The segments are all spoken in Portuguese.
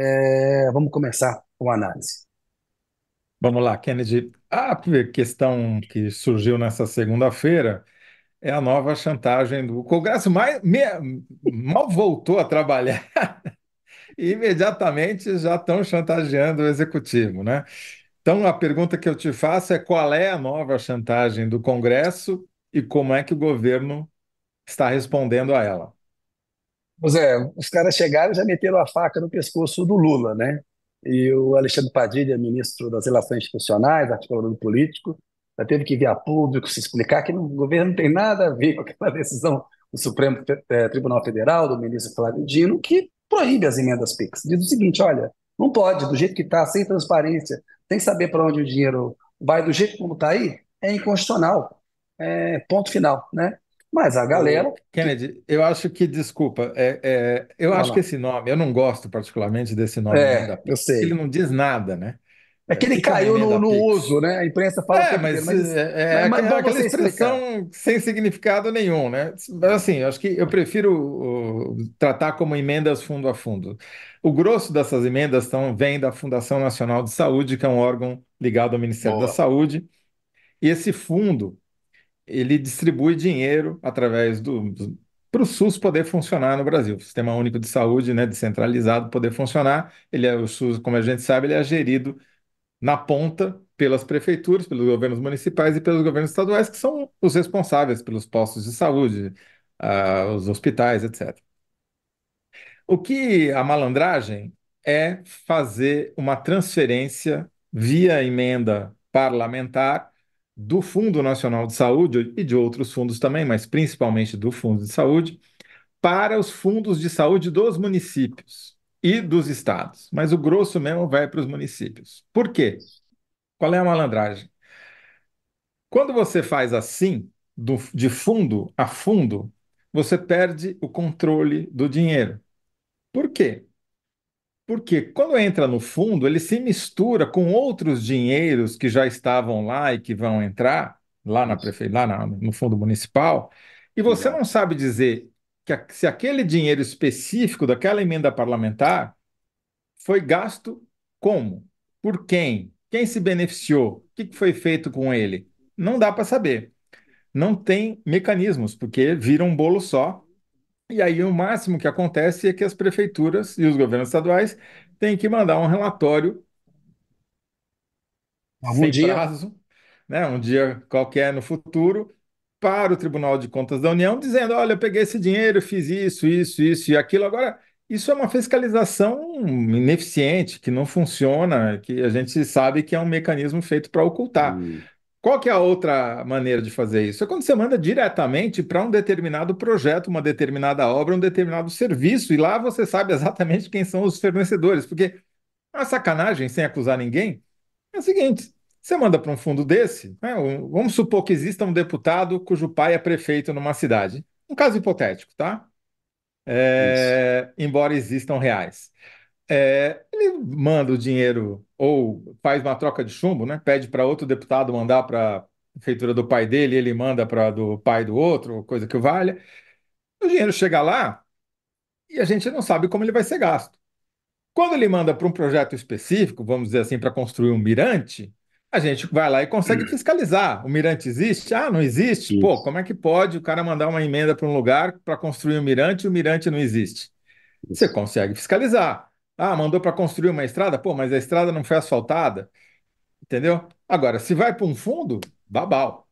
É, vamos começar com a análise. Vamos lá, Kennedy. A questão que surgiu nessa segunda-feira é a nova chantagem do o Congresso. Mais, me, mal voltou a trabalhar e imediatamente já estão chantageando o executivo, né? Então, a pergunta que eu te faço é qual é a nova chantagem do Congresso e como é que o governo está respondendo a ela? Zé, os caras chegaram e já meteram a faca no pescoço do Lula, né? E o Alexandre Padilha, ministro das Relações Institucionais, articulador político, já teve que vir a público se explicar que o governo não tem nada a ver com aquela decisão do Supremo eh, Tribunal Federal, do ministro Flávio Dino, que proíbe as emendas PIX. Diz o seguinte: olha, não pode, do jeito que está, sem transparência, sem saber para onde o dinheiro vai, do jeito como está aí, é inconstitucional. É ponto final, né? Mas a galera. Kennedy, eu acho que, desculpa, é, é, eu acho que esse nome, eu não gosto particularmente desse nome. É, da Pix, eu sei. Ele não diz nada, né? É que ele caiu no, no uso, né? A imprensa fala é, que é mas, mas, é, é mas, é, aquela, aquela expressão explicar. sem significado nenhum, né? Assim, acho que eu prefiro uh, tratar como emendas fundo a fundo. O grosso dessas emendas tão, vem da Fundação Nacional de Saúde, que é um órgão ligado ao Ministério Boa. da Saúde. E esse fundo ele distribui dinheiro através do para o SUS poder funcionar no Brasil, o Sistema Único de Saúde, né, descentralizado, poder funcionar. Ele é o SUS, como a gente sabe, ele é gerido na ponta pelas prefeituras, pelos governos municipais e pelos governos estaduais, que são os responsáveis pelos postos de saúde, uh, os hospitais, etc. O que a malandragem é fazer uma transferência via emenda parlamentar do Fundo Nacional de Saúde e de outros fundos também, mas principalmente do Fundo de Saúde, para os fundos de saúde dos municípios e dos estados. Mas o grosso mesmo vai para os municípios. Por quê? Qual é a malandragem? Quando você faz assim, do, de fundo a fundo, você perde o controle do dinheiro. Por quê? Porque quando entra no fundo, ele se mistura com outros dinheiros que já estavam lá e que vão entrar lá na prefe... lá na, no fundo municipal, e você não sabe dizer que a... se aquele dinheiro específico daquela emenda parlamentar foi gasto como, por quem, quem se beneficiou, o que foi feito com ele, não dá para saber. Não tem mecanismos, porque vira um bolo só e aí o máximo que acontece é que as prefeituras e os governos estaduais têm que mandar um relatório Algum sem dia. prazo, né, um dia qualquer no futuro, para o Tribunal de Contas da União, dizendo: olha, eu peguei esse dinheiro, fiz isso, isso, isso e aquilo. Agora, isso é uma fiscalização ineficiente, que não funciona, que a gente sabe que é um mecanismo feito para ocultar. Hum. Qual que é a outra maneira de fazer isso? É quando você manda diretamente para um determinado projeto, uma determinada obra, um determinado serviço, e lá você sabe exatamente quem são os fornecedores, porque a sacanagem, sem acusar ninguém, é o seguinte: você manda para um fundo desse, né, vamos supor que exista um deputado cujo pai é prefeito numa cidade. Um caso hipotético, tá? É, embora existam reais. É, ele manda o dinheiro ou faz uma troca de chumbo, né? Pede para outro deputado mandar para a prefeitura do pai dele, ele manda para do pai do outro, coisa que valha. O dinheiro chega lá e a gente não sabe como ele vai ser gasto. Quando ele manda para um projeto específico, vamos dizer assim, para construir um mirante, a gente vai lá e consegue Sim. Hum. fiscalizar. O mirante existe? Ah, não existe? Isso. Pô, como é que pode o cara mandar uma emenda para um lugar para construir um mirante e o mirante não existe? Isso. Você consegue fiscalizar. Ah, mandou para construir uma estrada? Pô, mas a estrada não foi asfaltada. Entendeu? Agora, se vai para um fundo, babau.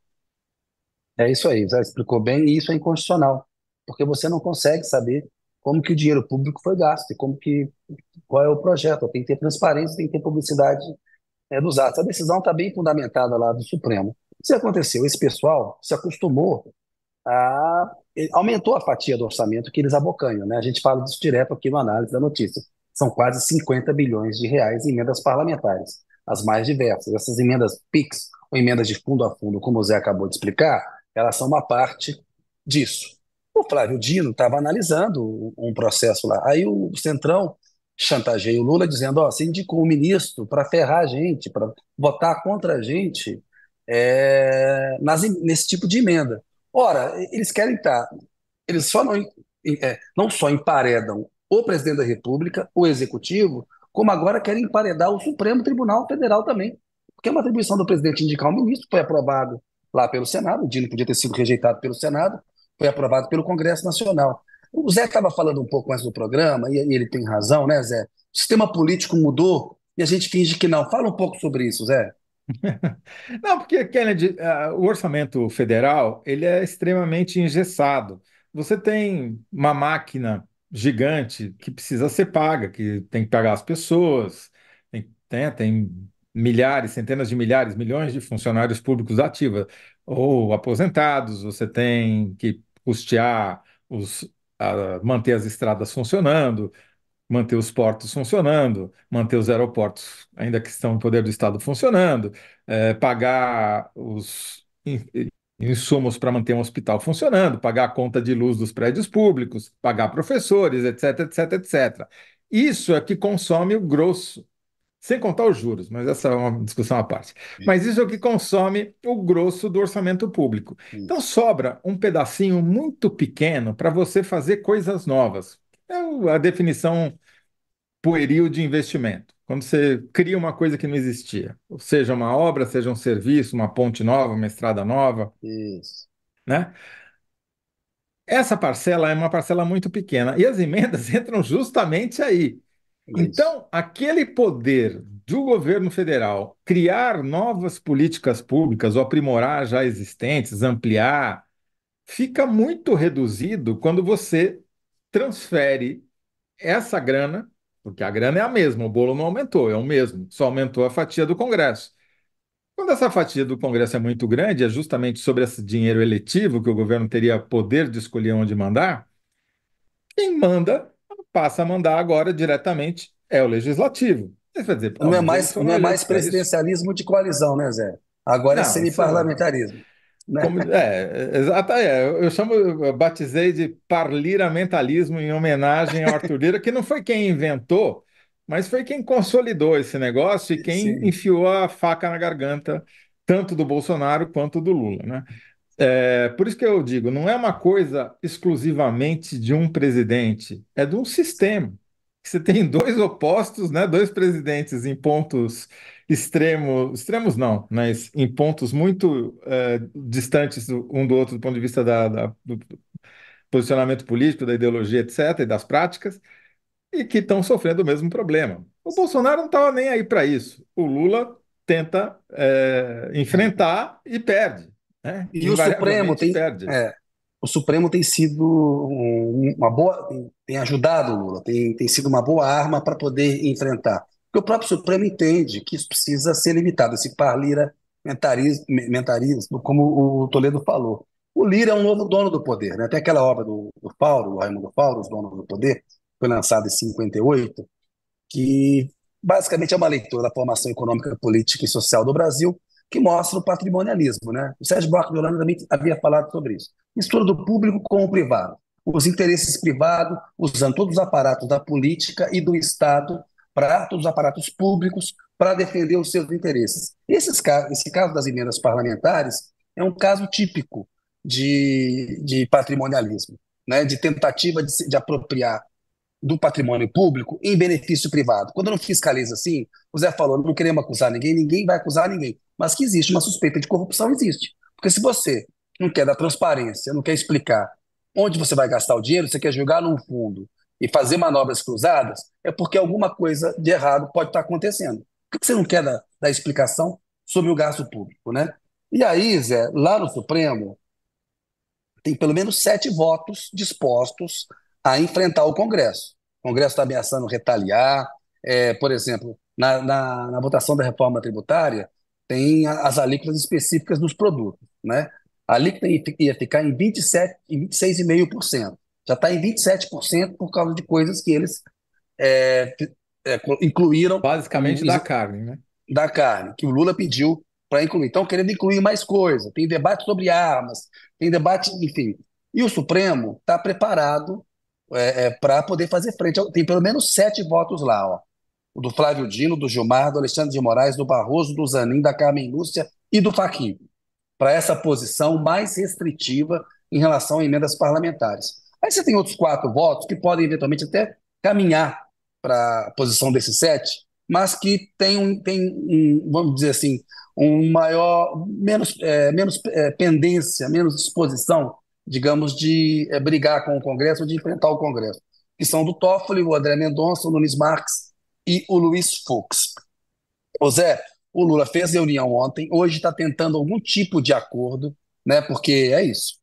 É isso aí, Já explicou bem, e isso é inconstitucional, porque você não consegue saber como que o dinheiro público foi gasto, como que qual é o projeto. Tem que ter transparência, tem que ter publicidade é, dos atos. A decisão está bem fundamentada lá do Supremo. O que aconteceu? Esse pessoal se acostumou a aumentou a fatia do orçamento que eles abocanham, né? A gente fala disso direto aqui no análise da notícia. São quase 50 bilhões de reais em emendas parlamentares, as mais diversas. Essas emendas PIX, ou emendas de fundo a fundo, como o Zé acabou de explicar, elas são uma parte disso. O Flávio Dino estava analisando um processo lá. Aí o Centrão chantageia o Lula dizendo: ó, oh, você indicou um ministro para ferrar a gente, para votar contra a gente é, nas, nesse tipo de emenda. Ora, eles querem estar. Tá, eles só não, é, não só emparedam o presidente da República, o executivo, como agora querem emparedar o Supremo Tribunal Federal também. Porque é uma atribuição do presidente indicar o um ministro, foi aprovado lá pelo Senado, o Dino podia ter sido rejeitado pelo Senado, foi aprovado pelo Congresso Nacional. O Zé estava falando um pouco mais do programa, e ele tem razão, né, Zé? O sistema político mudou e a gente finge que não. Fala um pouco sobre isso, Zé. Não, porque, Kennedy, o orçamento federal ele é extremamente engessado. Você tem uma máquina gigante que precisa ser paga, que tem que pagar as pessoas, tem, tem, né, tem milhares, centenas de milhares, milhões de funcionários públicos ativos ou aposentados, você tem que custear os, a, manter as estradas funcionando, manter os portos funcionando, manter os aeroportos, ainda que estão no poder do Estado, funcionando, é, pagar os insumos para manter um hospital funcionando, pagar a conta de luz dos prédios públicos, pagar professores, etc, etc, etc. Isso é que consome o grosso, sem contar os juros, mas essa é uma discussão à parte. Mas isso é o que consome o grosso do orçamento público. Então sobra um pedacinho muito pequeno para você fazer coisas novas. É a definição pueril de investimento. Quando você cria uma coisa que não existia, ou seja uma obra, seja um serviço, uma ponte nova, uma estrada nova. Isso. Né? Essa parcela é uma parcela muito pequena e as emendas entram justamente aí. Isso. Então, aquele poder do governo federal criar novas políticas públicas ou aprimorar já existentes, ampliar, fica muito reduzido quando você transfere essa grana porque a grana é a mesma, o bolo não aumentou, é o mesmo, só aumentou a fatia do Congresso. Quando essa fatia do Congresso é muito grande, é justamente sobre esse dinheiro eletivo que o governo teria poder de escolher onde mandar, quem manda passa a mandar agora diretamente é o legislativo. dizer, não, é mais, não é mais presidencialismo de coalizão, né, Zé? Agora é não, é parlamentarismo né? Como, é, exato, é, eu chamo, eu batizei de parliramentalismo em homenagem ao Arthur Lira, que não foi quem inventou, mas foi quem consolidou esse negócio e quem Sim. enfiou a faca na garganta, tanto do Bolsonaro quanto do Lula, né? É, por isso que eu digo, não é uma coisa exclusivamente de um presidente, é de um sistema que você tem dois opostos, né, dois presidentes em pontos extremos, extremos não, mas em pontos muito eh, distantes um do outro do ponto de vista da, da, do posicionamento político, da ideologia, etc., e das práticas, e que estão sofrendo o mesmo problema. O Bolsonaro não estava nem aí para isso. O Lula tenta eh, enfrentar e perde. Né? E o Supremo tem. Perde. É, o Supremo tem sido uma boa, tem ajudado o Lula, tem, tem sido uma boa arma para poder enfrentar. Porque o próprio Supremo entende que isso precisa ser limitado, esse parlira mentarismo, como o Toledo falou. O Lira é um novo dono do poder, né? Tem aquela obra do, do Paulo, o Raimundo Paulo, Os Donos do Poder, foi lançada em 58, que basicamente é uma leitura da formação econômica, política e social do Brasil, que mostra o patrimonialismo. Né? O Sérgio Buarque de Holanda também havia falado sobre isso. Mistura do público com o privado. Os interesses privados usando todos os aparatos da política e do Estado para todos os aparatos públicos para defender os seus interesses. Esses, esse caso das emendas parlamentares é um caso típico de, de patrimonialismo, né? de tentativa de, de apropriar do patrimônio público em benefício privado. Quando não fiscaliza assim, o Zé falou, não queremos acusar ninguém, ninguém vai acusar ninguém mas que existe uma suspeita de corrupção, existe. Porque se você não quer dar transparência, não quer explicar onde você vai gastar o dinheiro, você quer jogar num fundo e fazer manobras cruzadas, é porque alguma coisa de errado pode estar acontecendo. Por que você não quer dar, dar explicação sobre o gasto público, né? E aí, Zé, lá no Supremo, tem pelo menos sete votos dispostos a enfrentar o Congresso. O Congresso está ameaçando retaliar. É, por exemplo, na, na, na votação da reforma tributária, tem as alíquotas específicas dos produtos, né? A alíquota ia ficar em em 26,5%. Já está em 27% por causa de coisas que eles é, é, incluíram. Basicamente da carne, né? Da carne, que o Lula pediu para incluir. Então, querendo incluir mais coisa. Tem debate sobre armas, tem debate, enfim. E o Supremo está preparado é, é para poder fazer frente. Tem pelo menos sete votos lá, ó do Flávio Dino, do Gilmar, do Alexandre de Moraes, do Barroso, do Zanin, da Carmen Lúcia e do Faquinho para essa posição mais restritiva em relação a emendas parlamentares. Aí você tem outros quatro votos que podem eventualmente até caminhar para a posição desses sete, mas que tem um, tem um vamos dizer assim, um maior, menos, é, menos é, pendência, menos disposição, digamos, de é, brigar com o Congresso, de enfrentar o Congresso, que são do Toffoli, o André Mendonça, o Nunes Marques e o Luiz Fux. Ô Zé, o Lula fez reunião ontem, hoje está tentando algum tipo de acordo, né? Porque é isso,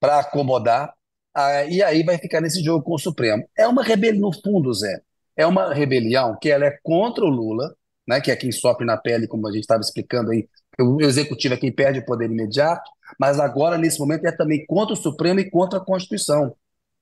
para acomodar, ah, e aí vai ficar nesse jogo com o Supremo. É uma rebelião, no fundo, Zé, é uma rebelião que ela é contra o Lula, né? Que é quem sofre na pele, como a gente estava explicando aí, o executivo é quem perde o poder imediato, mas agora, nesse momento, é também contra o Supremo e contra a Constituição.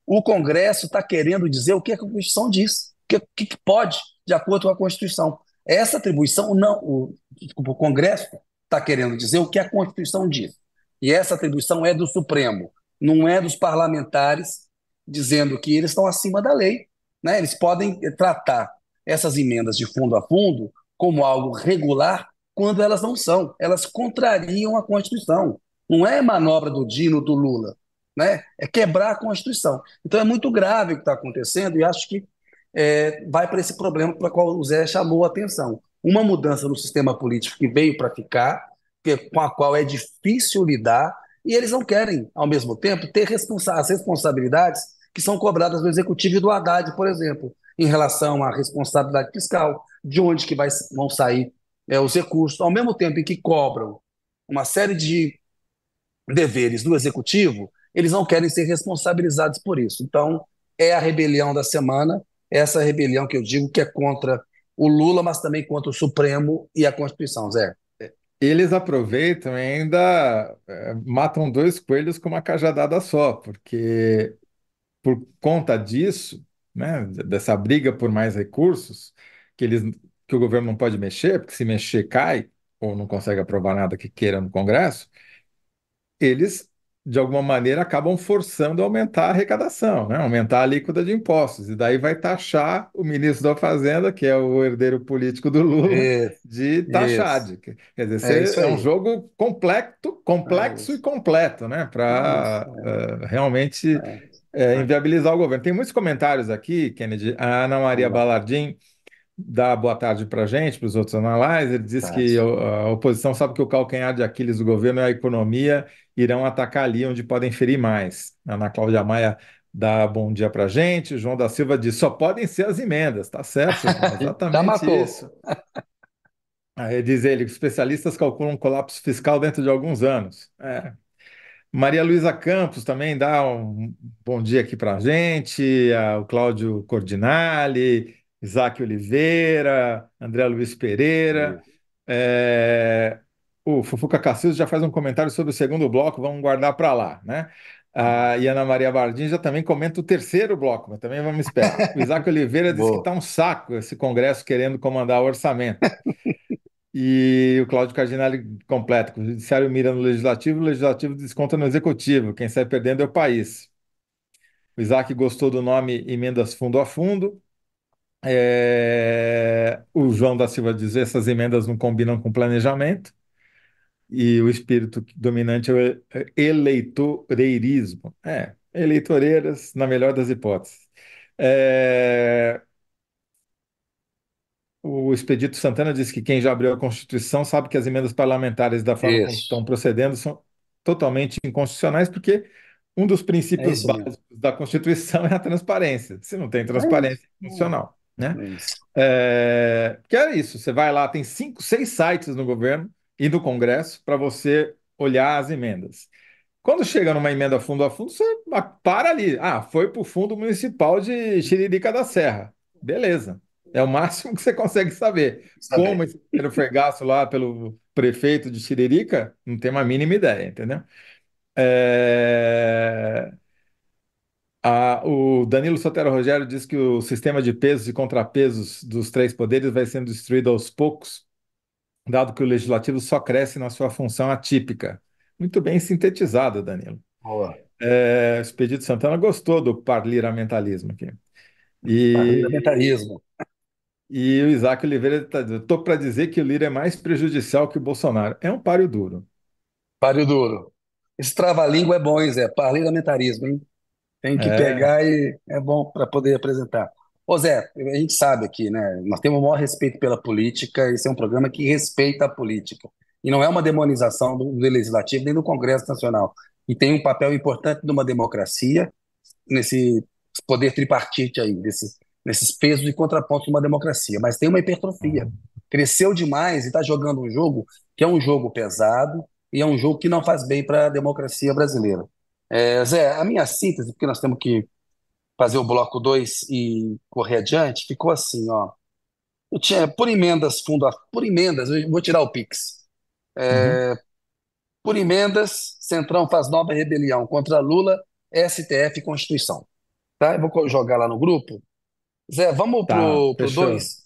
O Congresso está querendo dizer o que a Constituição diz, o que, que pode de acordo com a Constituição. Essa atribuição, não, o, desculpa, o Congresso está querendo dizer o que a Constituição diz. E essa atribuição é do Supremo, não é dos parlamentares, dizendo que eles estão acima da lei. Né? Eles podem tratar essas emendas de fundo a fundo como algo regular quando elas não são. Elas contrariam a Constituição. Não é manobra do Dino, do Lula. Né? É quebrar a Constituição. Então é muito grave o que está acontecendo e acho que é, vai para esse problema para qual o Zé chamou a atenção. Uma mudança no sistema político que veio para ficar, que, com a qual é difícil lidar, e eles não querem, ao mesmo tempo, ter responsa as responsabilidades que são cobradas do Executivo e do Haddad, por exemplo, em relação à responsabilidade fiscal, de onde que vai, vão sair é, os recursos, ao mesmo tempo em que cobram uma série de deveres do Executivo, eles não querem ser responsabilizados por isso. Então, é a rebelião da semana, essa rebelião que eu digo que é contra o Lula, mas também contra o Supremo e a Constituição, Zé. Eles aproveitam e ainda é, matam dois coelhos com uma cajadada só, porque por conta disso, né, dessa briga por mais recursos, que, eles, que o governo não pode mexer, porque se mexer cai, ou não consegue aprovar nada que queira no Congresso, eles de alguma maneira, acabam forçando a aumentar a arrecadação, né? aumentar a alíquota de impostos. E daí vai taxar o ministro da Fazenda, que é o herdeiro político do Lula, isso, de taxar. De, quer dizer, é, é um jogo complexo, complexo é e completo, né? Para é eh, realmente é. Eh, é. inviabilizar o governo. Tem muitos comentários aqui, Kennedy. A Ana Maria Balardim dá boa tarde para a gente, para os outros analistas. Ele diz que a oposição sabe que o calcanhar de Aquiles do governo é a economia irão atacar ali onde podem ferir mais. Ana Cláudia Maia dá bom dia para gente. João da Silva diz: só podem ser as emendas, tá certo? Exatamente isso. Aí diz ele: especialistas calculam um colapso fiscal dentro de alguns anos. É. Maria Luísa Campos também dá um bom dia aqui para gente. O Cláudio Cordinale, Isaac Oliveira, André Luiz Pereira. É. É o Fufuca Cassius já faz um comentário sobre o segundo bloco, vamos guardar para lá, né? Ah, uhum. e Ana Maria Bardim já também comenta o terceiro bloco, mas também vamos esperar. O Isaac Oliveira disse que está um saco esse Congresso querendo comandar o orçamento. E o Cláudio Cardinale completa: o Judiciário mira no Legislativo, o Legislativo desconta no Executivo. Quem sai perdendo é o país. O Isaac gostou do nome Emendas Fundo a Fundo. É... O João da Silva diz: essas emendas não combinam com planejamento e o espírito dominante é o eleitoreirismo. É, eleitoreiras, na melhor das hipóteses. É... O Expedito Santana disse que quem já abriu a Constituição sabe que as emendas parlamentares, da forma Isso. como estão procedendo, são totalmente inconstitucionais, porque um dos é princípios é básicos da Constituição é a transparência. Se não tem transparência, é funcional. É né? É, que é isso, você vai lá, tem cinco, seis sites no governo, e do Congresso para você olhar as emendas. Quando chega numa emenda fundo a fundo, você para ali. Ah, foi para o Fundo Municipal de Xiririca da Serra. Beleza. É o máximo que você consegue saber. saber. Como esse dinheiro foi gasto lá pelo prefeito de Xiririca, não tem uma mínima ideia, entendeu? É... o Danilo Sotero Rogério diz que o sistema de pesos e contrapesos dos três poderes vai sendo destruído aos poucos dado que o legislativo só cresce na sua função atípica. Muito bem sintetizado, Danilo. Boa. É, Expedito Santana gostou do parliamentalismo aqui. E, E o Isaac Oliveira está dizendo: estou para dizer que o Lira é mais prejudicial que o Bolsonaro. É um páreo duro. Páreo duro. Esse trava-língua é bom, hein, Zé? Parlamentarismo, hein? Tem que é... pegar e é bom para poder apresentar. Ô Zé, a gente sabe aqui, né? Nós temos o maior respeito pela política, esse é um programa que respeita a política. E não é uma demonização do, Legislativo nem do Congresso Nacional. E tem um papel importante numa democracia, nesse poder tripartite aí, desse, nesses pesos e contrapontos de uma democracia. Mas tem uma hipertrofia. Cresceu demais e está jogando um jogo que é um jogo pesado e é um jogo que não faz bem para a democracia brasileira. É, Zé, a minha síntese, porque nós temos que fazer o bloco 2 e correr adiante, ficou assim, ó. Eu tinha, por emendas, fundo a, por emendas, eu vou tirar o Pix. É, uhum. Por emendas, Centrão faz nova rebelião contra Lula, STF e Constituição. Tá? Eu vou jogar lá no grupo. Zé, vamos tá, pro 2?